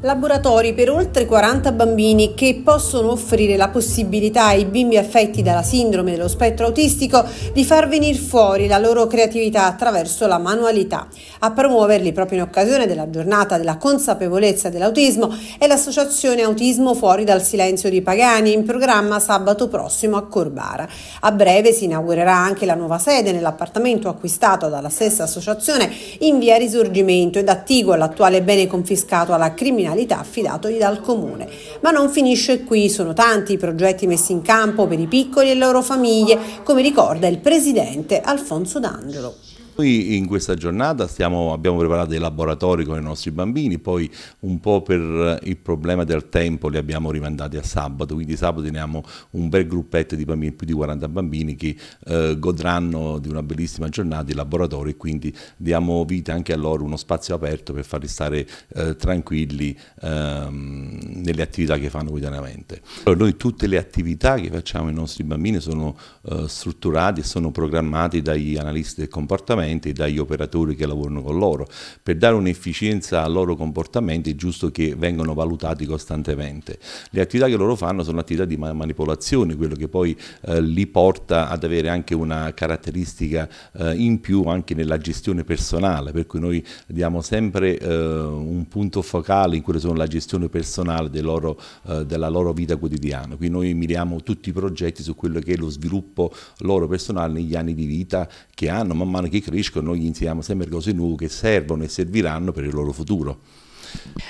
Laboratori per oltre 40 bambini che possono offrire la possibilità ai bimbi affetti dalla sindrome dello spettro autistico di far venire fuori la loro creatività attraverso la manualità. A promuoverli proprio in occasione della giornata della consapevolezza dell'autismo è l'associazione Autismo Fuori dal Silenzio di Pagani in programma sabato prossimo a Corbara. A breve si inaugurerà anche la nuova sede nell'appartamento acquistato dalla stessa associazione in via Risorgimento ed attiguo all'attuale bene confiscato alla criminalità criminalità affidatogli dal comune. Ma non finisce qui, sono tanti i progetti messi in campo per i piccoli e le loro famiglie, come ricorda il presidente Alfonso D'Angelo. Noi in questa giornata stiamo, abbiamo preparato dei laboratori con i nostri bambini, poi un po' per il problema del tempo li abbiamo rimandati a sabato, quindi sabato teniamo un bel gruppetto di bambini, più di 40 bambini che eh, godranno di una bellissima giornata di laboratorio e quindi diamo vita anche a loro uno spazio aperto per farli stare eh, tranquilli ehm, nelle attività che fanno quotidianamente. Allora, noi tutte le attività che facciamo ai nostri bambini sono eh, strutturate e sono programmate dagli analisti del comportamento comportamenti dagli operatori che lavorano con loro. Per dare un'efficienza ai loro comportamenti è giusto che vengano valutati costantemente. Le attività che loro fanno sono attività di manipolazione, quello che poi eh, li porta ad avere anche una caratteristica eh, in più anche nella gestione personale, per cui noi diamo sempre eh, un punto focale in quello che sono la gestione personale del loro, eh, della loro vita quotidiana. Qui noi miriamo tutti i progetti su quello che è lo sviluppo loro personale negli anni di vita che hanno man mano che crescono, noi gli insegniamo sempre cose nuove che servono e serviranno per il loro futuro.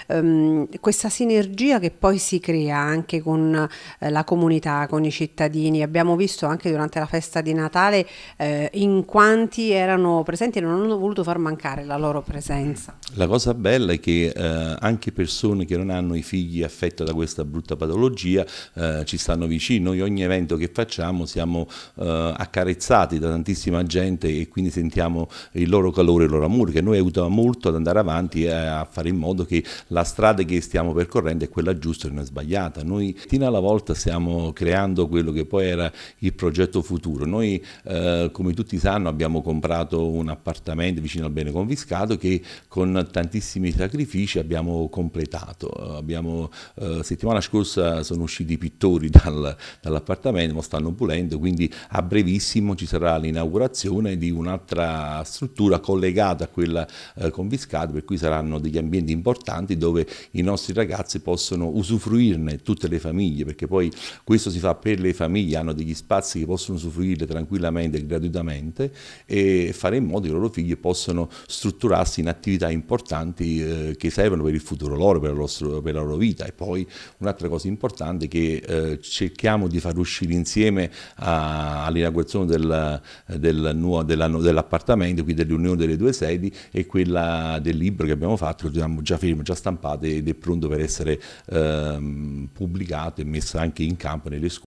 Um, questa sinergia che poi si crea anche con eh, la comunità, con i cittadini, abbiamo visto anche durante la festa di Natale eh, in quanti erano presenti e non hanno voluto far mancare la loro presenza. La cosa bella è che eh, anche persone che non hanno i figli affetti da questa brutta patologia eh, ci stanno vicino, noi ogni evento che facciamo siamo eh, accarezzati da tantissima gente e quindi sentiamo il loro calore e il loro amore che noi aiuta molto ad andare avanti e a fare in modo che la strada che stiamo percorrendo è quella giusta e non è sbagliata. Noi fino alla volta stiamo creando quello che poi era il progetto futuro. Noi, eh, come tutti sanno, abbiamo comprato un appartamento vicino al bene confiscato che con tantissimi sacrifici abbiamo completato. Abbiamo, eh, settimana scorsa sono usciti i pittori dal, dall'appartamento, ma stanno pulendo, quindi a brevissimo ci sarà l'inaugurazione di un'altra struttura collegata a quella eh, confiscata, per cui saranno degli ambienti importanti importanti dove i nostri ragazzi possono usufruirne tutte le famiglie, perché poi questo si fa per le famiglie, hanno degli spazi che possono usufruirne tranquillamente, e gratuitamente e fare in modo che i loro figli possano strutturarsi in attività importanti eh, che servono per il futuro loro, per la, loro, per la loro vita. E poi un'altra cosa importante che eh, cerchiamo di far uscire insieme all'inaugurazione del, del, dell'appartamento, qui dell'unione delle due sedi, è quella del libro che abbiamo fatto, che abbiamo già finito film già stampate ed è pronto per essere ehm, pubblicato e messo anche in campo nelle scuole